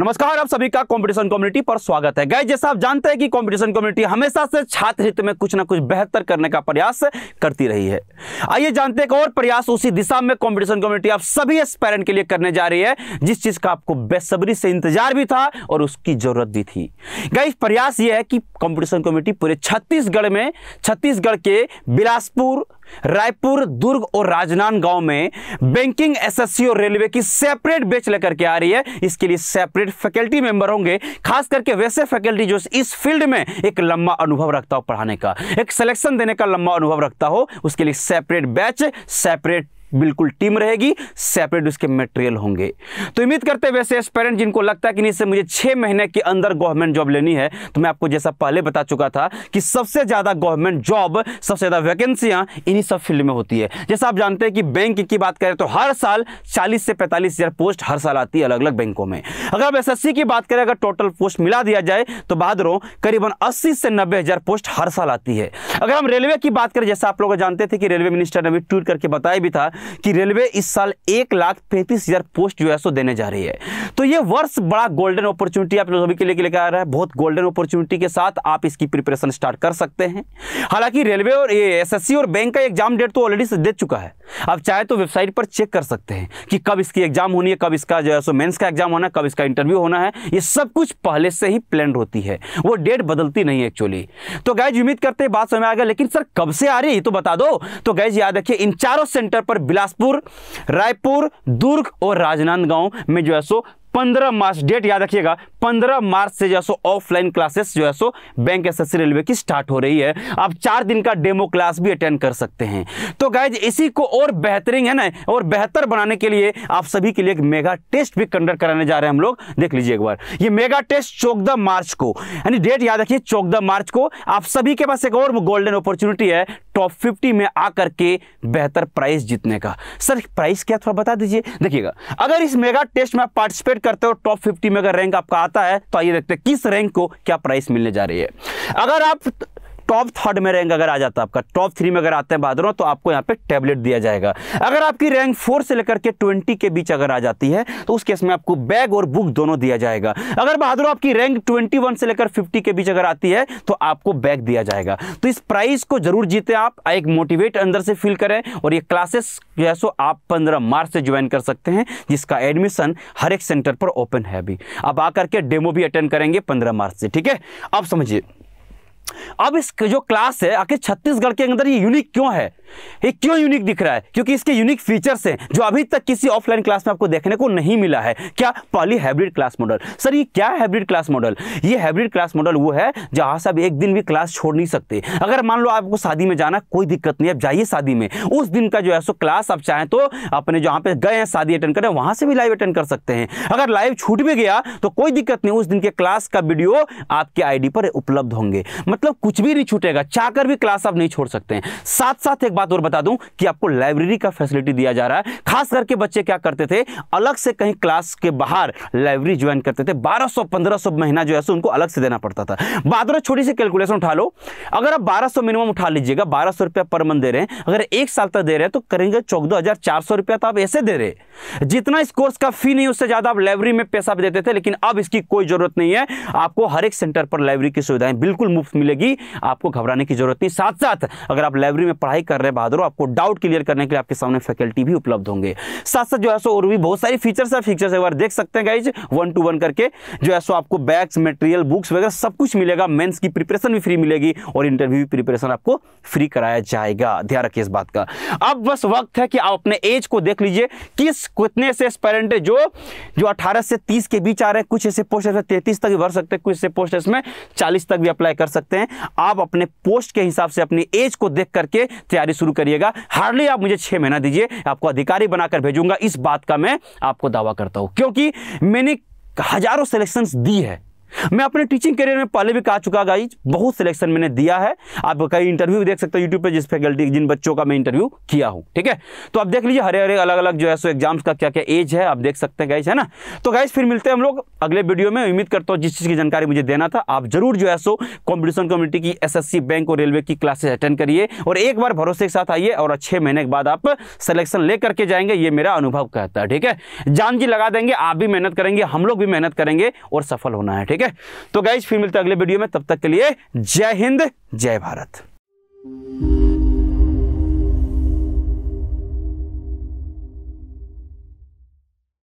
नमस्कार आप सभी का कंपटीशन कम्युनिटी पर स्वागत है गए जैसा आप जानते हैं कि कंपटीशन कम्युनिटी हमेशा से छात्र हित में कुछ ना कुछ बेहतर करने का प्रयास करती रही है आइए जानते हैं एक और प्रयास उसी दिशा में कंपटीशन कम्युनिटी आप सभी एस्पेरेंट के लिए करने जा रही है जिस चीज का आपको बेसब्री से इंतजार भी था और उसकी जरूरत भी थी गई प्रयास यह है कि कॉम्पिटिशन कम्युनिटी पूरे छत्तीसगढ़ में छत्तीसगढ़ के बिलासपुर रायपुर दुर्ग और राजनांदगांव में बैंकिंग एसएससी और रेलवे की सेपरेट बेच लेकर के आ रही है इसके लिए सेपरेट फैकल्टी मेंबर होंगे खास करके वैसे फैकल्टी जो इस फील्ड में एक लंबा अनुभव रखता हो पढ़ाने का एक सिलेक्शन देने का लंबा अनुभव रखता हो उसके लिए सेपरेट बैच सेपरेट बिल्कुल टीम रहेगी सेपरेट उसके मटेरियल होंगे तो उम्मीद करते वैसे से जिनको लगता है कि नहीं से मुझे छह महीने के अंदर गवर्नमेंट जॉब लेनी है तो मैं आपको जैसा पहले बता चुका था कि सबसे ज़्यादा गवर्नमेंट जॉब सबसे ज़्यादा वैकेंसियां इन्हीं सब फील्ड में होती है जैसा आप जानते हैं कि बैंक की बात करें तो हर साल चालीस से पैंतालीस हज़ार पोस्ट हर साल आती है अलग अलग बैंकों में अगर आप एस की बात करें अगर टोटल पोस्ट मिला दिया जाए तो बहादुरों करीबन अस्सी से नब्बे हज़ार पोस्ट हर साल आती है अगर हम रेलवे की बात करें जैसा आप लोग जानते थे कि रेलवे मिनिस्टर ने भी ट्वीट करके बताया भी था कि रेलवे इस साल एक लाख पैंतीस हज़ार पोस्ट जो है सो देने जा रही है तो ये वर्ष बड़ा गोल्डन अपॉर्चुनिटी आप सभी के लिए लेकर आ रहा है बहुत गोल्डन अपॉर्चुनिटी के साथ आप इसकी प्रिपरेशन स्टार्ट कर सकते हैं हालांकि रेलवे और एसएससी और बैंक का एग्जाम डेट तो ऑलरेडी दे चुका है आप चाहे तो वेबसाइट पर चेक कर सकते हैं कि कब इसकी एग्जाम होनी है कब इसका जो है सो मेन्स का एग्जाम होना है कब इसका इंटरव्यू होना है ये सब कुछ पहले से ही प्लान होती है वो डेट बदलती नहीं है एक्चुअली तो गैज उम्मीद करते हैं बात समय आ गया लेकिन सर कब से आ रही है तो बता दो तो गैज याद रखिए इन चारों सेंटर पर बिलासपुर रायपुर दुर्ग और राजनांदगांव में जो है सो पंद्रह मार्च डेट याद रखिएगा पंद्रह मार्च से जो है सो ऑफलाइन क्लासेस जो है सो बैंक एस रेलवे की स्टार्ट हो रही है आप चार दिन का डेमो क्लास भी अटेंड कर सकते हैं तो गाइज इसी को और बेहतरीन है ना और बेहतर बनाने के लिए आप सभी के लिए एक मेगा टेस्ट भी कंडक्ट कराने जा रहे हैं हम लोग देख लीजिए एक बार ये मेगा टेस्ट चौदह मार्च को यानी डेट याद रखिए चौदह मार्च को आप सभी के पास एक और गोल्डन अपॉर्चुनिटी है टॉप फिफ्टी में आकर के बेहतर प्राइस जीतने का सर प्राइस क्या थोड़ा बता दीजिए देखिएगा अगर इस मेगा टेस्ट में आप पार्टिसिपेट करते हो टॉप फिफ्टी में अगर रैंक आपका आता है तो आइए देखते हैं किस रैंक को क्या प्राइस मिलने जा रही है अगर आप टॉप थर्ड में रैंक अगर आ जाता है आपका टॉप थ्री में अगर आते हैं बहादुरों तो आपको यहाँ पे टैबलेट दिया जाएगा अगर आपकी रैंक फोर से लेकर के ट्वेंटी के बीच अगर आ जाती है तो उस केस में आपको बैग और बुक दोनों दिया जाएगा अगर बहादुरों आपकी रैंक ट्वेंटी से लेकर फिफ्टी के बीच अगर आती है तो आपको बैग दिया जाएगा तो इस प्राइस को जरूर जीते आप एक मोटिवेट अंदर से फील करें और ये क्लासेस जो है सो आप पंद्रह मार्च से ज्वाइन कर सकते हैं जिसका एडमिशन हर एक सेंटर पर ओपन है अभी अब आकर के डेमो भी अटेंड करेंगे पंद्रह मार्च से ठीक है अब समझिए अब इस जो क्लास है आखिर छत्तीसगढ़ के अंदर ये यूनिक क्यों है ये क्यों यूनिक दिख रहा है क्योंकि इसके यूनिक फीचर्स हैं जो अभी तक किसी ऑफलाइन क्लास में आपको देखने को नहीं मिला है क्या poly hybrid class model sir ये क्या हाइब्रिड क्लास मॉडल ये हाइब्रिड क्लास मॉडल वो है जहां से आप एक दिन भी क्लास छोड़ नहीं सकते अगर मान लो आपको शादी में जाना कोई दिक्कत नहीं आप जाइए शादी में उस दिन का जो है सो क्लास आप चाहें तो अपने जहां पर गए हैं शादी अटेंड करें वहां से भी लाइव अटेंड कर सकते हैं अगर लाइव छूट भी गया तो कोई दिक्कत नहीं उस दिन के क्लास का वीडियो आपके आई पर उपलब्ध होंगे मतलब कुछ भी नहीं छूटेगा चाहकर भी क्लास आप नहीं छोड़ सकते साथ साथ एक एक बात और बता दूं कि आपको लाइब्रेरी का फैसिलिटी दिया जा रहा है खास करके बच्चे क्या करते थे अलग से कहीं क्लास के बाहर लाइब्रेरी ज्वाइन करते थे 1200 1500 महीना जो है उनको अलग से देना पड़ता था बात छोटी सी कैलकुलेशन उठा लो अगर आप 1200 मिनिमम उठा लीजिएगा बारह सौ रुपया पर मंथ दे रहे हैं अगर एक साल तक दे रहे हैं तो करेंगे चौदह हजार चार सौ रुपया तो आप ऐसे दे रहे जितना इस कोर्स का फी नहीं उससे ज्यादा आप लाइब्रेरी में पैसा भी देते थे लेकिन अब इसकी कोई जरूरत नहीं है आपको हर एक सेंटर पर लाइब्रेरी की सुविधाएं बिल्कुल मुफ्त मिलेगी आपको घबराने की जरूरत नहीं साथ साथ अगर आप लाइब्रेरी में पढ़ाई कर रहे हैं बहादुरों आपको डाउट क्लियर करने के लिए आपके सामने फैकल्टी भी उपलब्ध होंगे साथ साथ जो है सो और भी बहुत सारी फीचर्स है फीचर्स एक बार देख सकते हैं गाइज वन टू वन करके जो है सो आपको बैग्स मटेरियल बुक्स वगैरह सब कुछ मिलेगा मेन्स की प्रिपरेशन भी फ्री मिलेगी और इंटरव्यू भी प्रिपरेशन आपको फ्री कराया जाएगा ध्यान रखिए इस बात का अब बस वक्त है कि आप अपने एज को देख लीजिए किस कितने से स्पेरेंट जो जो 18 से 30 के बीच आ रहे हैं कुछ ऐसे पोस्ट ऐसे तैतीस तक भर सकते हैं कुछ ऐसे पोस्ट इसमें 40 तक भी अप्लाई कर सकते हैं आप अपने पोस्ट के हिसाब से अपनी एज को देख करके तैयारी शुरू करिएगा हार्डली आप मुझे छह महीना दीजिए आपको अधिकारी बनाकर भेजूंगा इस बात का मैं आपको दावा करता हूं क्योंकि मैंने हजारों सिलेक्शन दी है मैं अपने टीचिंग करियर में पहले भी कहा चुका गाइज बहुत सिलेक्शन मैंने दिया है आप कई इंटरव्यू देख सकते हो यूट्यूब पर जिस फैकल्टी जिन बच्चों का मैं इंटरव्यू किया हूँ ठीक है तो आप देख लीजिए हरे हरे अलग अलग जो है सो एग्जाम्स का क्या क्या एज है आप देख सकते हैं गाइज है ना तो गाइज फिर मिलते हैं हम लोग अगले वीडियो में उम्मीद करता हूँ जिस चीज़ की जानकारी मुझे देना था आप जरूर जो है सो कॉम्पिटिशन कम्युनिटी की एस बैंक और रेलवे की क्लासेस अटेंड करिए और एक बार भरोसे के साथ आइए और छह महीने के बाद आप सिलेक्शन ले करके जाएंगे ये मेरा अनुभव कहता है ठीक है जान जी लगा देंगे आप भी मेहनत करेंगे हम लोग भी मेहनत करेंगे और सफल होना है ठीक है है तो गाइज फिर मिलते अगले वीडियो में तब तक के लिए जय हिंद जय भारत